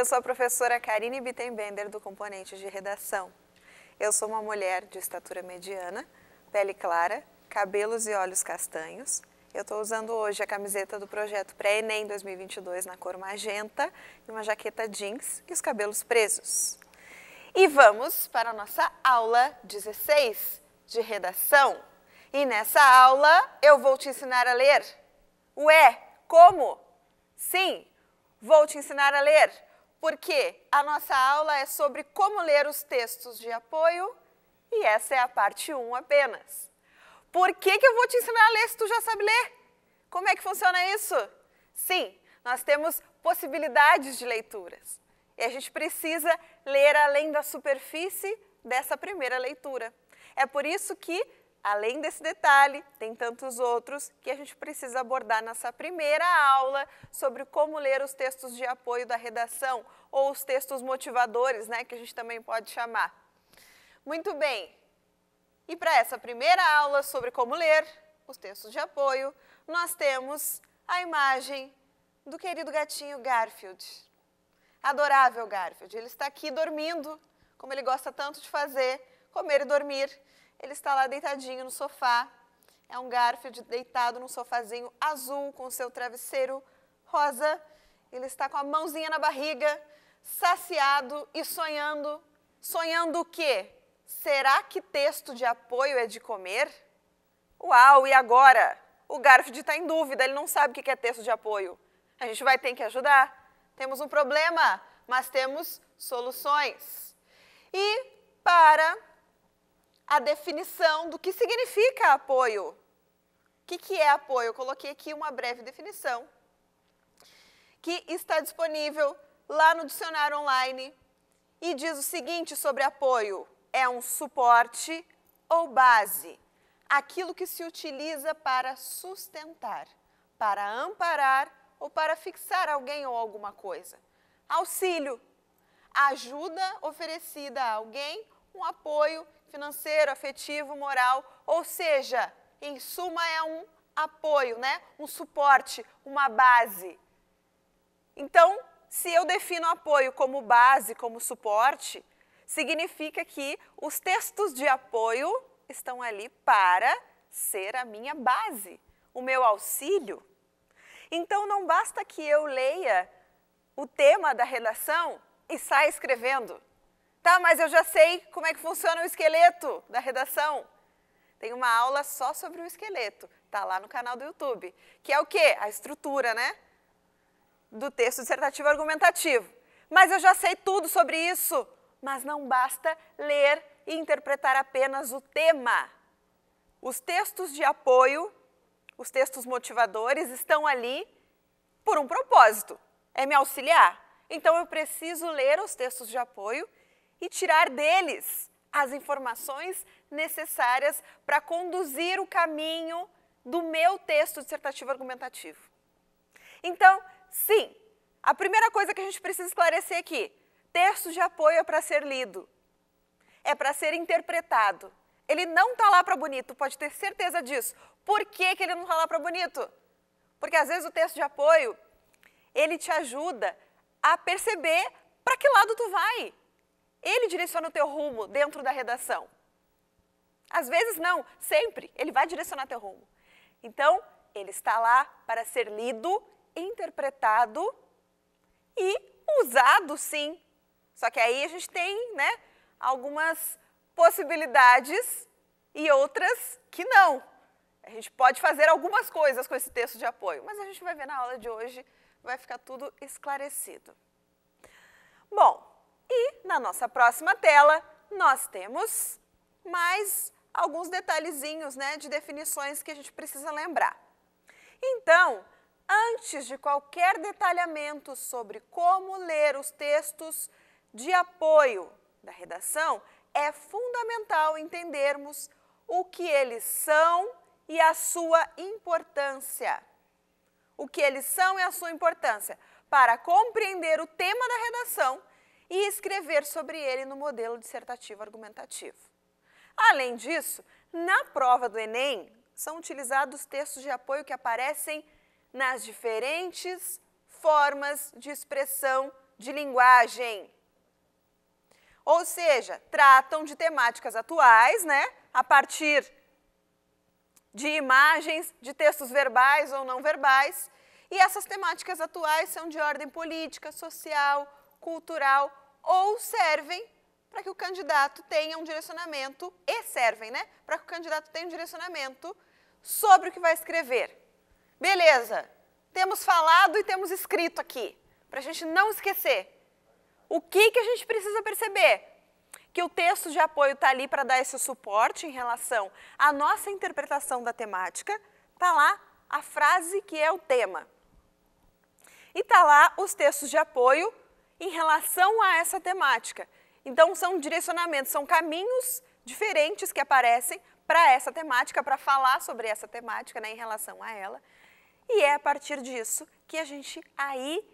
Eu sou a professora Karine Bittenbender, do componente de redação. Eu sou uma mulher de estatura mediana, pele clara, cabelos e olhos castanhos. Eu estou usando hoje a camiseta do projeto Pré-ENEM 2022 na cor magenta e uma jaqueta jeans e os cabelos presos. E vamos para a nossa aula 16 de redação. E nessa aula eu vou te ensinar a ler. Ué, como? Sim, vou te ensinar a ler porque a nossa aula é sobre como ler os textos de apoio e essa é a parte 1 apenas. Por que, que eu vou te ensinar a ler se tu já sabe ler? Como é que funciona isso? Sim, nós temos possibilidades de leituras e a gente precisa ler além da superfície dessa primeira leitura. É por isso que Além desse detalhe, tem tantos outros que a gente precisa abordar nessa primeira aula sobre como ler os textos de apoio da redação ou os textos motivadores, né, que a gente também pode chamar. Muito bem. E para essa primeira aula sobre como ler os textos de apoio, nós temos a imagem do querido gatinho Garfield. Adorável Garfield, ele está aqui dormindo, como ele gosta tanto de fazer, comer e dormir. Ele está lá deitadinho no sofá. É um Garfield deitado num sofazinho azul com seu travesseiro rosa. Ele está com a mãozinha na barriga, saciado e sonhando. Sonhando o quê? Será que texto de apoio é de comer? Uau, e agora? O Garfield está em dúvida, ele não sabe o que é texto de apoio. A gente vai ter que ajudar. Temos um problema, mas temos soluções. E para a definição do que significa apoio. O que, que é apoio? Eu coloquei aqui uma breve definição que está disponível lá no dicionário online e diz o seguinte sobre apoio: é um suporte ou base, aquilo que se utiliza para sustentar, para amparar ou para fixar alguém ou alguma coisa. Auxílio, ajuda oferecida a alguém, um apoio financeiro, afetivo, moral, ou seja, em suma é um apoio, né? Um suporte, uma base. Então, se eu defino apoio como base, como suporte, significa que os textos de apoio estão ali para ser a minha base, o meu auxílio. Então não basta que eu leia o tema da redação e saia escrevendo. Tá, mas eu já sei como é que funciona o esqueleto da redação. Tem uma aula só sobre o esqueleto, tá lá no canal do YouTube, que é o quê? A estrutura, né? Do texto dissertativo argumentativo. Mas eu já sei tudo sobre isso, mas não basta ler e interpretar apenas o tema. Os textos de apoio, os textos motivadores estão ali por um propósito, é me auxiliar. Então eu preciso ler os textos de apoio e tirar deles as informações necessárias para conduzir o caminho do meu texto dissertativo argumentativo. Então, sim, a primeira coisa que a gente precisa esclarecer aqui: texto de apoio é para ser lido, é para ser interpretado. Ele não está lá para bonito, pode ter certeza disso. Por que, que ele não está lá para bonito? Porque às vezes o texto de apoio, ele te ajuda a perceber para que lado tu vai. Ele direciona o teu rumo dentro da redação. Às vezes não, sempre ele vai direcionar teu rumo. Então, ele está lá para ser lido, interpretado e usado sim. Só que aí a gente tem, né, algumas possibilidades e outras que não. A gente pode fazer algumas coisas com esse texto de apoio, mas a gente vai ver na aula de hoje, vai ficar tudo esclarecido. Bom, e na nossa próxima tela, nós temos mais alguns detalhezinhos né, de definições que a gente precisa lembrar. Então, antes de qualquer detalhamento sobre como ler os textos de apoio da redação, é fundamental entendermos o que eles são e a sua importância. O que eles são e a sua importância para compreender o tema da redação e escrever sobre ele no modelo dissertativo argumentativo. Além disso, na prova do Enem, são utilizados textos de apoio que aparecem nas diferentes formas de expressão de linguagem. Ou seja, tratam de temáticas atuais, né, a partir de imagens, de textos verbais ou não verbais, e essas temáticas atuais são de ordem política, social, cultural ou servem para que o candidato tenha um direcionamento, e servem, né? Para que o candidato tenha um direcionamento sobre o que vai escrever. Beleza, temos falado e temos escrito aqui, para a gente não esquecer. O que, que a gente precisa perceber? Que o texto de apoio está ali para dar esse suporte em relação à nossa interpretação da temática, está lá a frase que é o tema. E está lá os textos de apoio em relação a essa temática. Então, são direcionamentos, são caminhos diferentes que aparecem para essa temática, para falar sobre essa temática, né, em relação a ela. E é a partir disso que a gente aí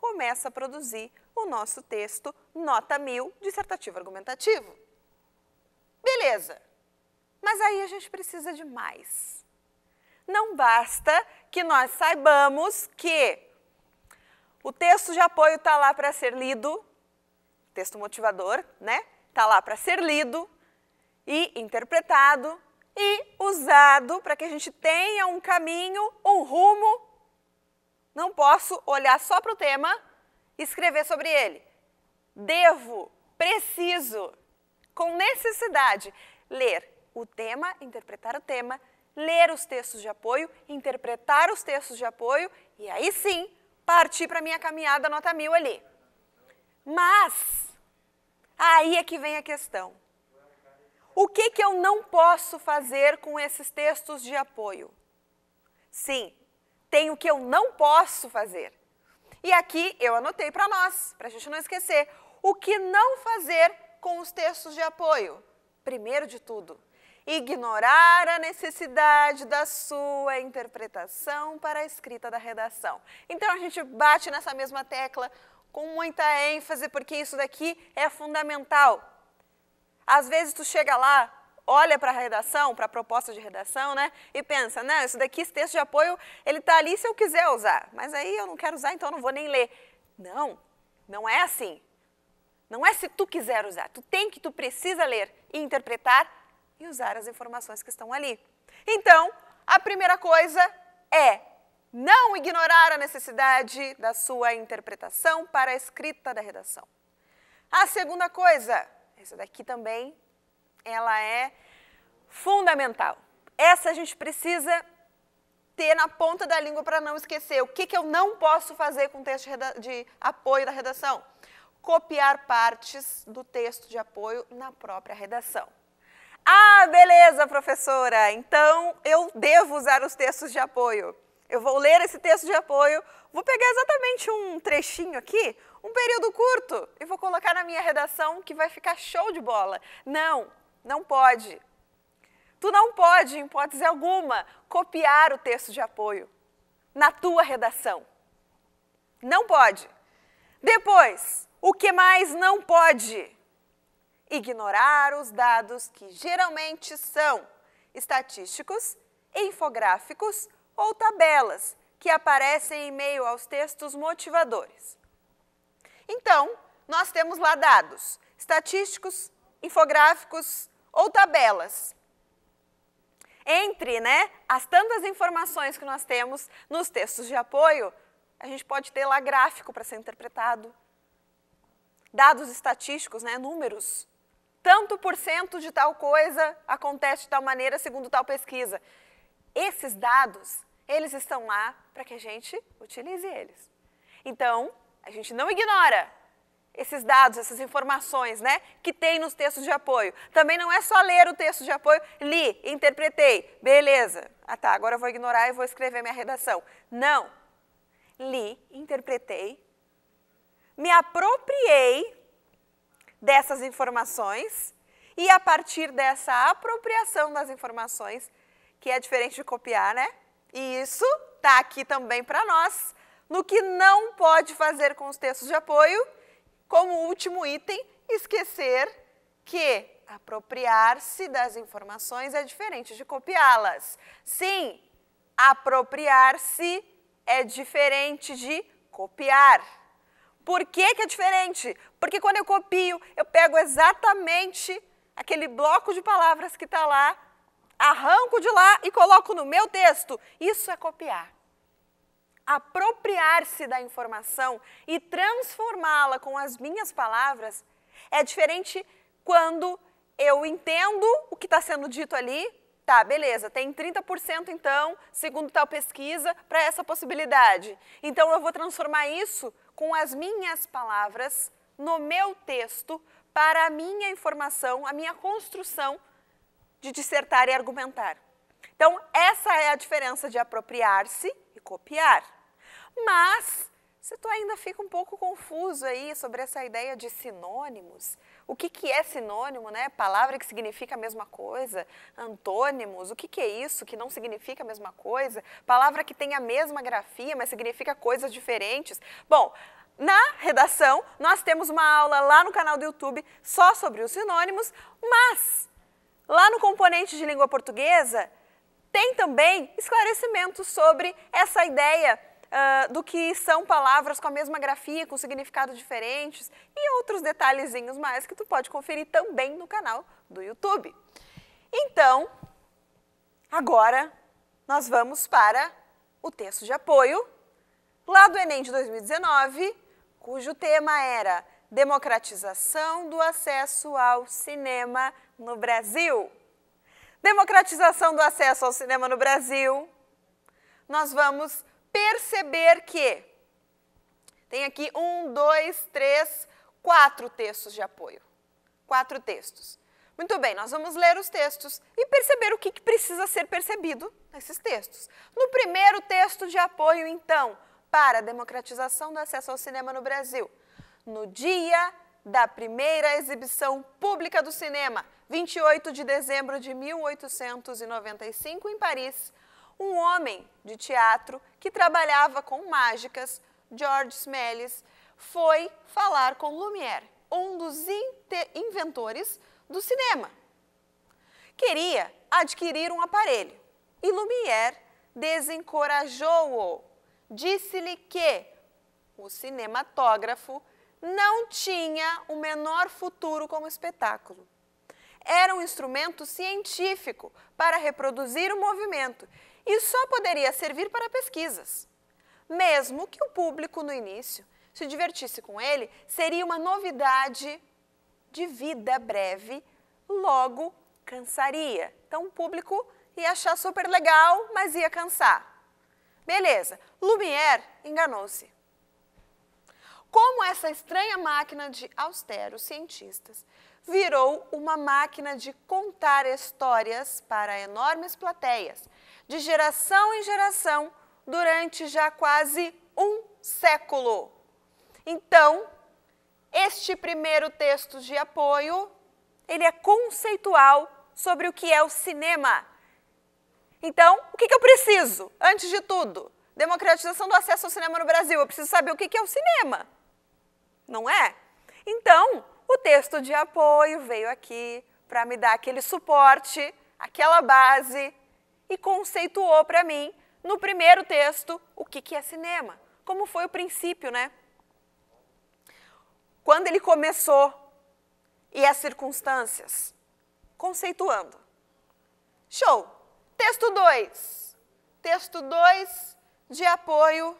começa a produzir o nosso texto Nota 1000, dissertativo argumentativo. Beleza, mas aí a gente precisa de mais. Não basta que nós saibamos que o texto de apoio está lá para ser lido, texto motivador, né? Está lá para ser lido e interpretado e usado para que a gente tenha um caminho, um rumo. Não posso olhar só para o tema e escrever sobre ele. Devo, preciso, com necessidade, ler o tema, interpretar o tema, ler os textos de apoio, interpretar os textos de apoio e aí sim parti para minha caminhada nota mil ali. Mas, aí é que vem a questão. O que, que eu não posso fazer com esses textos de apoio? Sim, tem o que eu não posso fazer. E aqui eu anotei para nós, para a gente não esquecer, o que não fazer com os textos de apoio. Primeiro de tudo, ignorar a necessidade da sua interpretação para a escrita da redação. Então a gente bate nessa mesma tecla com muita ênfase, porque isso daqui é fundamental. Às vezes tu chega lá, olha para a redação, para a proposta de redação, né, e pensa, não, isso daqui, esse texto de apoio, ele está ali se eu quiser usar, mas aí eu não quero usar, então eu não vou nem ler. Não, não é assim. Não é se tu quiser usar, tu tem que, tu precisa ler e interpretar e usar as informações que estão ali. Então, a primeira coisa é não ignorar a necessidade da sua interpretação para a escrita da redação. A segunda coisa, essa daqui também, ela é fundamental. Essa a gente precisa ter na ponta da língua para não esquecer. O que, que eu não posso fazer com texto de apoio da redação? Copiar partes do texto de apoio na própria redação. Ah, beleza, professora, então eu devo usar os textos de apoio. Eu vou ler esse texto de apoio, vou pegar exatamente um trechinho aqui, um período curto, e vou colocar na minha redação que vai ficar show de bola. Não, não pode. Tu não pode, em hipótese alguma, copiar o texto de apoio na tua redação. Não pode. Depois, o que mais não pode? ignorar os dados que geralmente são estatísticos, infográficos ou tabelas que aparecem em meio aos textos motivadores. Então, nós temos lá dados estatísticos, infográficos ou tabelas. Entre né, as tantas informações que nós temos nos textos de apoio, a gente pode ter lá gráfico para ser interpretado, dados estatísticos, né, números, tanto por cento de tal coisa acontece de tal maneira segundo tal pesquisa. Esses dados, eles estão lá para que a gente utilize eles. Então, a gente não ignora esses dados, essas informações, né, que tem nos textos de apoio. Também não é só ler o texto de apoio, li, interpretei, beleza. Ah tá, agora eu vou ignorar e vou escrever minha redação. Não. Li, interpretei, me apropriei dessas informações e a partir dessa apropriação das informações, que é diferente de copiar, né? E isso está aqui também para nós, no que não pode fazer com os textos de apoio, como último item, esquecer que apropriar-se das informações é diferente de copiá-las. Sim, apropriar-se é diferente de copiar. Por que, que é diferente? Porque quando eu copio, eu pego exatamente aquele bloco de palavras que está lá, arranco de lá e coloco no meu texto. Isso é copiar. Apropriar-se da informação e transformá-la com as minhas palavras é diferente quando eu entendo o que está sendo dito ali. Tá, beleza, tem 30% então, segundo tal pesquisa, para essa possibilidade. Então eu vou transformar isso com as minhas palavras, no meu texto, para a minha informação, a minha construção de dissertar e argumentar. Então, essa é a diferença de apropriar-se e copiar. Mas, se tu ainda fica um pouco confuso aí sobre essa ideia de sinônimos, o que, que é sinônimo, né? Palavra que significa a mesma coisa, antônimos, o que, que é isso que não significa a mesma coisa? Palavra que tem a mesma grafia, mas significa coisas diferentes. Bom, na redação, nós temos uma aula lá no canal do YouTube só sobre os sinônimos, mas lá no componente de língua portuguesa tem também esclarecimentos sobre essa ideia uh, do que são palavras com a mesma grafia, com significados diferentes e outros detalhezinhos mais que tu pode conferir também no canal do YouTube. Então, agora nós vamos para o texto de apoio lá do Enem de 2019, cujo tema era Democratização do acesso ao cinema no Brasil. Democratização do acesso ao cinema no Brasil. Nós vamos perceber que. Tem aqui um, dois, três, quatro textos de apoio. Quatro textos. Muito bem, nós vamos ler os textos e perceber o que, que precisa ser percebido nesses textos. No primeiro texto de apoio, então, para a democratização do acesso ao cinema no Brasil, no dia da primeira exibição pública do cinema, 28 de dezembro de 1895, em Paris, um homem de teatro que trabalhava com mágicas, George Smellis, foi falar com Lumière, um dos inventores do cinema. Queria adquirir um aparelho e Lumière desencorajou-o. Disse-lhe que o cinematógrafo não tinha o menor futuro como espetáculo. Era um instrumento científico para reproduzir o movimento e só poderia servir para pesquisas. Mesmo que o público, no início, se divertisse com ele, seria uma novidade de vida breve, logo cansaria. Então o público ia achar super legal, mas ia cansar. Beleza, Lumière enganou-se. Como essa estranha máquina de austeros cientistas virou uma máquina de contar histórias para enormes plateias, de geração em geração durante já quase um século. Então, este primeiro texto de apoio, ele é conceitual sobre o que é o cinema. Então, o que, que eu preciso, antes de tudo? Democratização do acesso ao cinema no Brasil. Eu preciso saber o que, que é o cinema, não é? Então, o texto de apoio veio aqui para me dar aquele suporte, aquela base e conceituou para mim, no primeiro texto, o que, que é cinema. Como foi o princípio, né? Quando ele começou e as circunstâncias. Conceituando. Show! Texto 2. Texto 2 de apoio,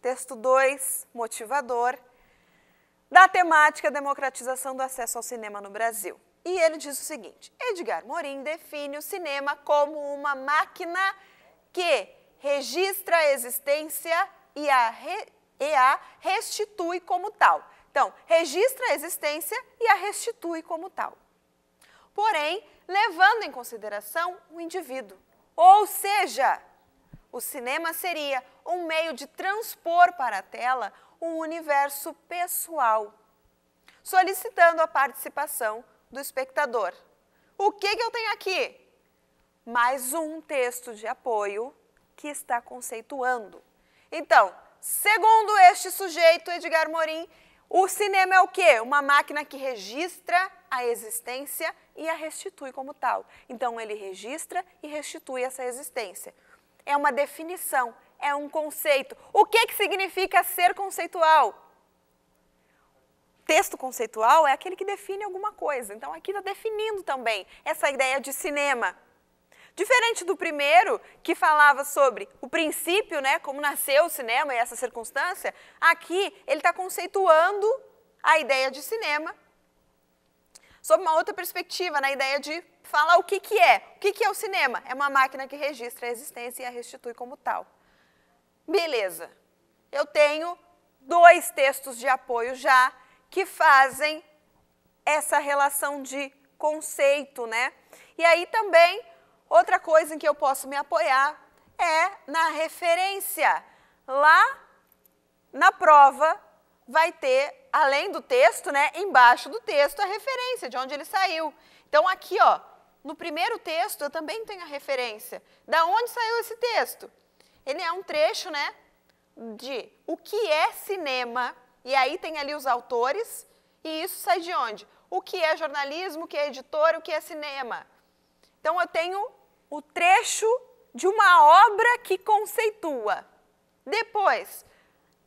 texto 2 motivador da temática democratização do acesso ao cinema no Brasil. E ele diz o seguinte: Edgar Morin define o cinema como uma máquina que registra a existência e a, re, e a restitui como tal. Então, registra a existência e a restitui como tal. Porém, levando em consideração o indivíduo. Ou seja, o cinema seria um meio de transpor para a tela um universo pessoal, solicitando a participação do espectador. O que, que eu tenho aqui? Mais um texto de apoio que está conceituando. Então, segundo este sujeito, Edgar Morin, o cinema é o quê? Uma máquina que registra a existência e a restitui como tal. Então, ele registra e restitui essa existência. É uma definição, é um conceito. O que, que significa ser conceitual? Texto conceitual é aquele que define alguma coisa. Então aqui está definindo também essa ideia de cinema. Diferente do primeiro, que falava sobre o princípio, né, como nasceu o cinema e essa circunstância, aqui ele está conceituando a ideia de cinema sob uma outra perspectiva, na ideia de falar o que, que é. O que, que é o cinema? É uma máquina que registra a existência e a restitui como tal. Beleza. Eu tenho dois textos de apoio já que fazem essa relação de conceito, né? E aí também outra coisa em que eu posso me apoiar é na referência. Lá na prova vai ter, além do texto, né, embaixo do texto a referência de onde ele saiu. Então aqui, ó, no primeiro texto eu também tenho a referência. Da onde saiu esse texto? Ele é um trecho, né, de o que é cinema, e aí tem ali os autores, e isso sai de onde? O que é jornalismo, o que é editor, o que é cinema. Então eu tenho o trecho de uma obra que conceitua. Depois,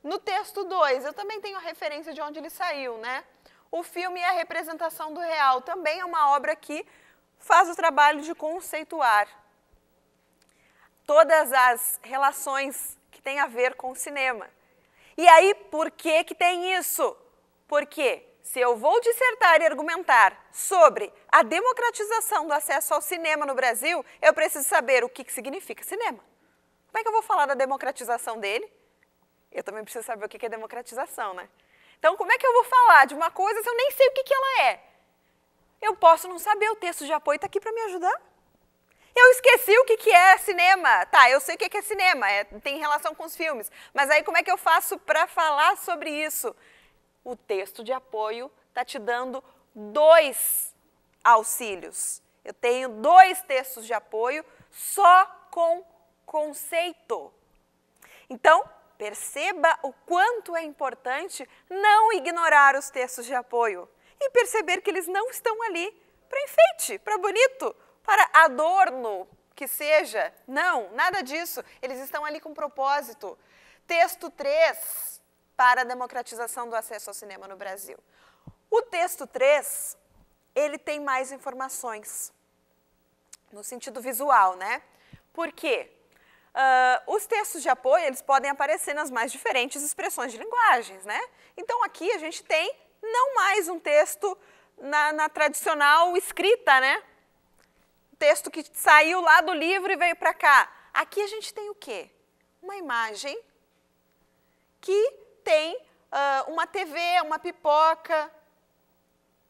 no texto 2, eu também tenho a referência de onde ele saiu, né? O filme é a representação do real, também é uma obra que faz o trabalho de conceituar todas as relações que têm a ver com o cinema. E aí, por que que tem isso? Porque se eu vou dissertar e argumentar sobre a democratização do acesso ao cinema no Brasil, eu preciso saber o que, que significa cinema. Como é que eu vou falar da democratização dele? Eu também preciso saber o que, que é democratização, né? Então, como é que eu vou falar de uma coisa se eu nem sei o que, que ela é? Eu posso não saber, o texto de apoio está aqui para me ajudar. Eu esqueci o que, que é cinema. Tá, eu sei o que, que é cinema, é, tem relação com os filmes. Mas aí como é que eu faço para falar sobre isso? O texto de apoio está te dando dois auxílios. Eu tenho dois textos de apoio só com conceito. Então, perceba o quanto é importante não ignorar os textos de apoio e perceber que eles não estão ali para enfeite, para bonito, para adorno que seja. Não, nada disso. Eles estão ali com propósito. Texto 3 para a democratização do acesso ao cinema no Brasil. O texto 3, ele tem mais informações, no sentido visual, né? Por quê? Uh, os textos de apoio, eles podem aparecer nas mais diferentes expressões de linguagens, né? Então, aqui a gente tem não mais um texto na, na tradicional escrita, né? texto que saiu lá do livro e veio para cá. Aqui a gente tem o quê? Uma imagem que tem uh, uma TV, uma pipoca,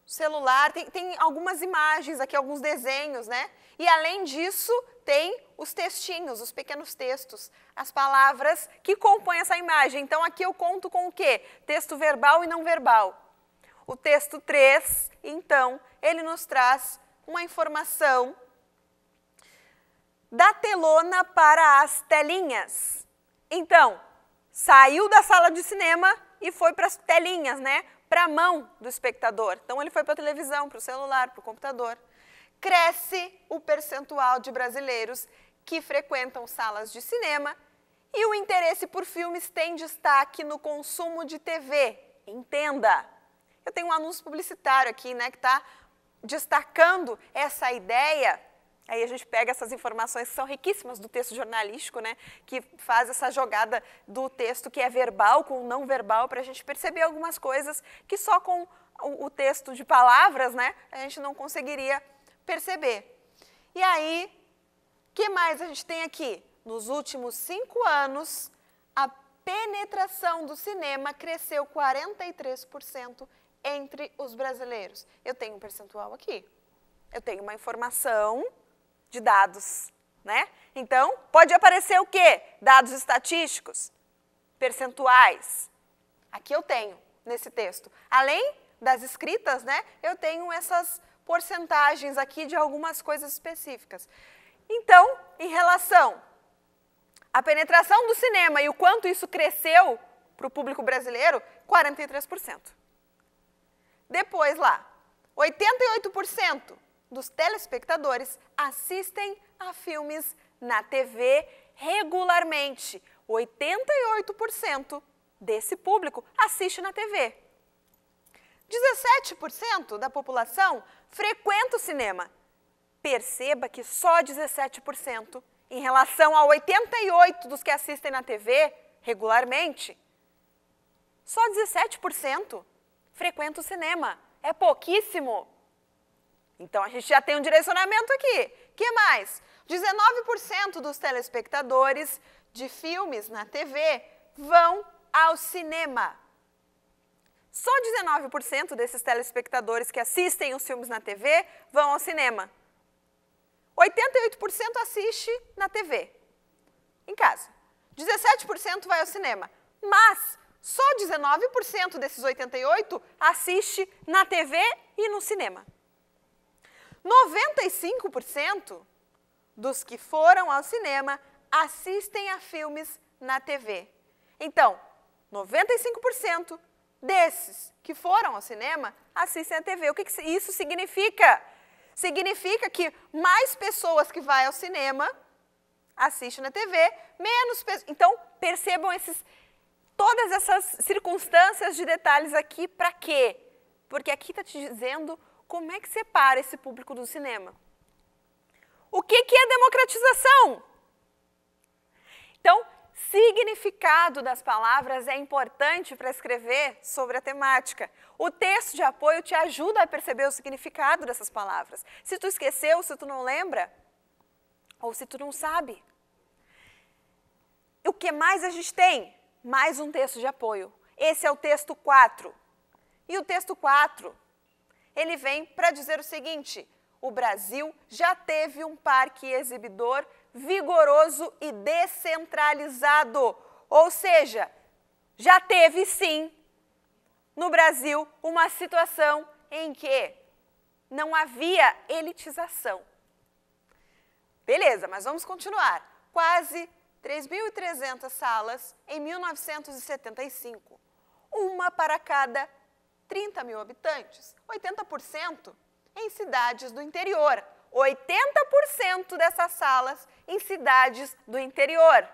celular, tem, tem algumas imagens aqui, alguns desenhos, né? E além disso, tem os textinhos, os pequenos textos, as palavras que compõem essa imagem. Então aqui eu conto com o quê? Texto verbal e não verbal. O texto 3, então, ele nos traz uma informação da telona para as telinhas. Então, saiu da sala de cinema e foi para as telinhas, né? Para a mão do espectador. Então, ele foi para a televisão, para o celular, para o computador. Cresce o percentual de brasileiros que frequentam salas de cinema e o interesse por filmes tem destaque no consumo de TV. Entenda! Eu tenho um anúncio publicitário aqui, né, que está destacando essa ideia Aí a gente pega essas informações que são riquíssimas do texto jornalístico, né, que faz essa jogada do texto que é verbal com não verbal para a gente perceber algumas coisas que só com o, o texto de palavras, né, a gente não conseguiria perceber. E aí, que mais a gente tem aqui? Nos últimos cinco anos, a penetração do cinema cresceu 43% entre os brasileiros. Eu tenho um percentual aqui. Eu tenho uma informação de dados, né? Então, pode aparecer o quê? Dados estatísticos, percentuais. Aqui eu tenho, nesse texto. Além das escritas, né, eu tenho essas porcentagens aqui de algumas coisas específicas. Então, em relação à penetração do cinema e o quanto isso cresceu para o público brasileiro, 43%. Depois lá, 88% dos telespectadores assistem a filmes na TV regularmente. 88% desse público assiste na TV. 17% da população frequenta o cinema. Perceba que só 17%, em relação a 88% dos que assistem na TV regularmente, só 17% frequenta o cinema. É pouquíssimo. Então a gente já tem um direcionamento aqui. Que mais? 19% dos telespectadores de filmes na TV vão ao cinema. Só 19% desses telespectadores que assistem os filmes na TV vão ao cinema. 88% assiste na TV, em casa. 17% vai ao cinema. Mas só 19% desses 88 assiste na TV e no cinema. 95% dos que foram ao cinema assistem a filmes na TV. Então, 95% desses que foram ao cinema assistem à TV. O que, isso significa? Significa que mais pessoas que vai ao cinema assistem na TV, menos pessoas. Então, percebam esses, todas essas circunstâncias de detalhes aqui para quê? Porque aqui está te dizendo como é que separa esse público do cinema? O que, que é democratização? Então, significado das palavras é importante para escrever sobre a temática. O texto de apoio te ajuda a perceber o significado dessas palavras. Se tu esqueceu, se tu não lembra, ou se tu não sabe. O que mais a gente tem? Mais um texto de apoio. Esse é o texto 4. E o texto 4 ele vem para dizer o seguinte: o Brasil já teve um parque exibidor vigoroso e descentralizado. Ou seja, já teve sim no Brasil uma situação em que não havia elitização. Beleza, mas vamos continuar. Quase 3.300 salas em 1975, uma para cada 30 mil habitantes, 80% em cidades do interior. 80% dessas salas em cidades do interior.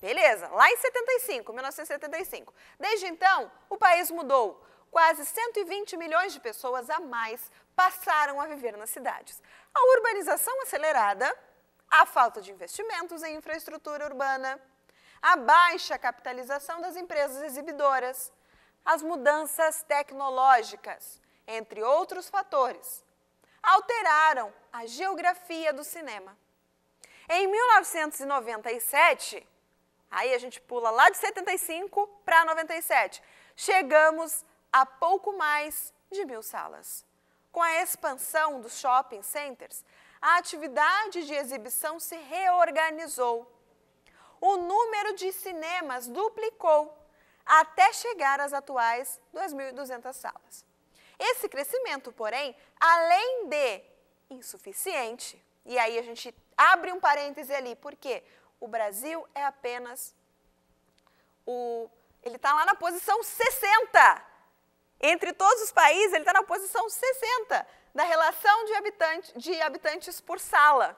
Beleza, lá em 75, 1975. Desde então, o país mudou. Quase 120 milhões de pessoas a mais passaram a viver nas cidades. A urbanização acelerada, a falta de investimentos em infraestrutura urbana, a baixa capitalização das empresas exibidoras, as mudanças tecnológicas, entre outros fatores, alteraram a geografia do cinema. Em 1997, aí a gente pula lá de 75 para 97, chegamos a pouco mais de mil salas. Com a expansão dos shopping centers, a atividade de exibição se reorganizou. O número de cinemas duplicou até chegar às atuais 2.200 salas. Esse crescimento, porém, além de insuficiente, e aí a gente abre um parêntese ali, porque o Brasil é apenas o. Ele está lá na posição 60. Entre todos os países, ele está na posição 60 da relação de, habitante, de habitantes por sala.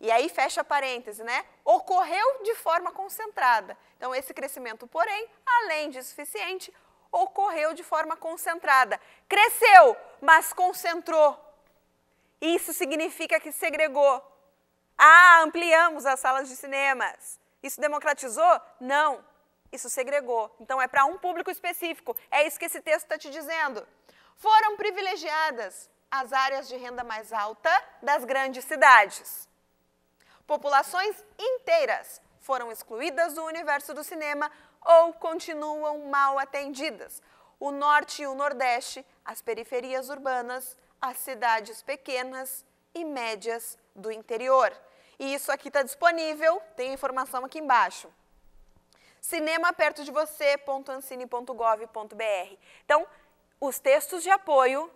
E aí fecha parêntese, né? Ocorreu de forma concentrada. Então esse crescimento, porém, além de suficiente, ocorreu de forma concentrada. Cresceu, mas concentrou. Isso significa que segregou. Ah, ampliamos as salas de cinemas. Isso democratizou? Não. Isso segregou. Então é para um público específico. É isso que esse texto está te dizendo. Foram privilegiadas as áreas de renda mais alta das grandes cidades. Populações inteiras foram excluídas do universo do cinema ou continuam mal atendidas. O norte e o nordeste, as periferias urbanas, as cidades pequenas e médias do interior. E isso aqui está disponível, tem informação aqui embaixo. Cinema perto de você.ancine.gov.br. Então, os textos de apoio,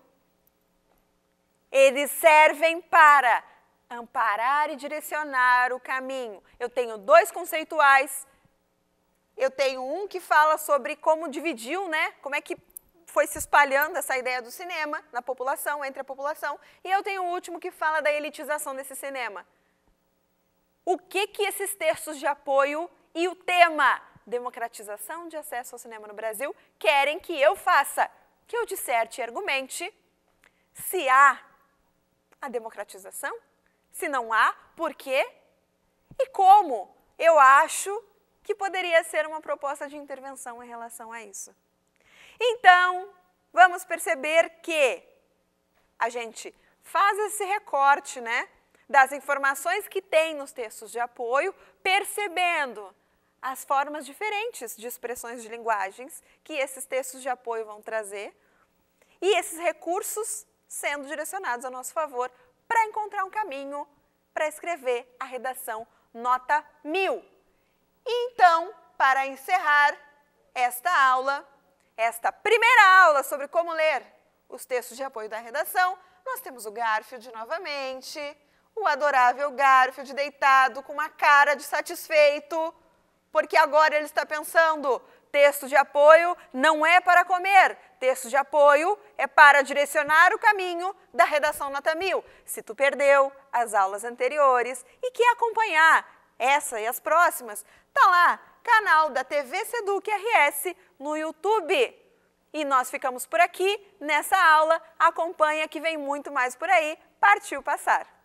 eles servem para amparar e direcionar o caminho. Eu tenho dois conceituais. Eu tenho um que fala sobre como dividiu, né? Como é que foi se espalhando essa ideia do cinema na população, entre a população, e eu tenho o último que fala da elitização desse cinema. O que que esses textos de apoio e o tema democratização de acesso ao cinema no Brasil querem que eu faça? Que eu disserte e argumente se há a democratização se não há, por quê? E como? Eu acho que poderia ser uma proposta de intervenção em relação a isso. Então, vamos perceber que a gente faz esse recorte, né? Das informações que tem nos textos de apoio, percebendo as formas diferentes de expressões de linguagens que esses textos de apoio vão trazer e esses recursos sendo direcionados a nosso favor para encontrar um caminho para escrever a redação nota 1000. Então, para encerrar esta aula, esta primeira aula sobre como ler os textos de apoio da redação, nós temos o Garfield novamente, o adorável Garfield deitado com uma cara de satisfeito, porque agora ele está pensando, texto de apoio não é para comer, Texto de apoio é para direcionar o caminho da redação Nota 1000, se tu perdeu as aulas anteriores e quer acompanhar essa e as próximas, tá lá, canal da TV Seduc RS no YouTube. E nós ficamos por aqui nessa aula. Acompanha que vem muito mais por aí. Partiu passar!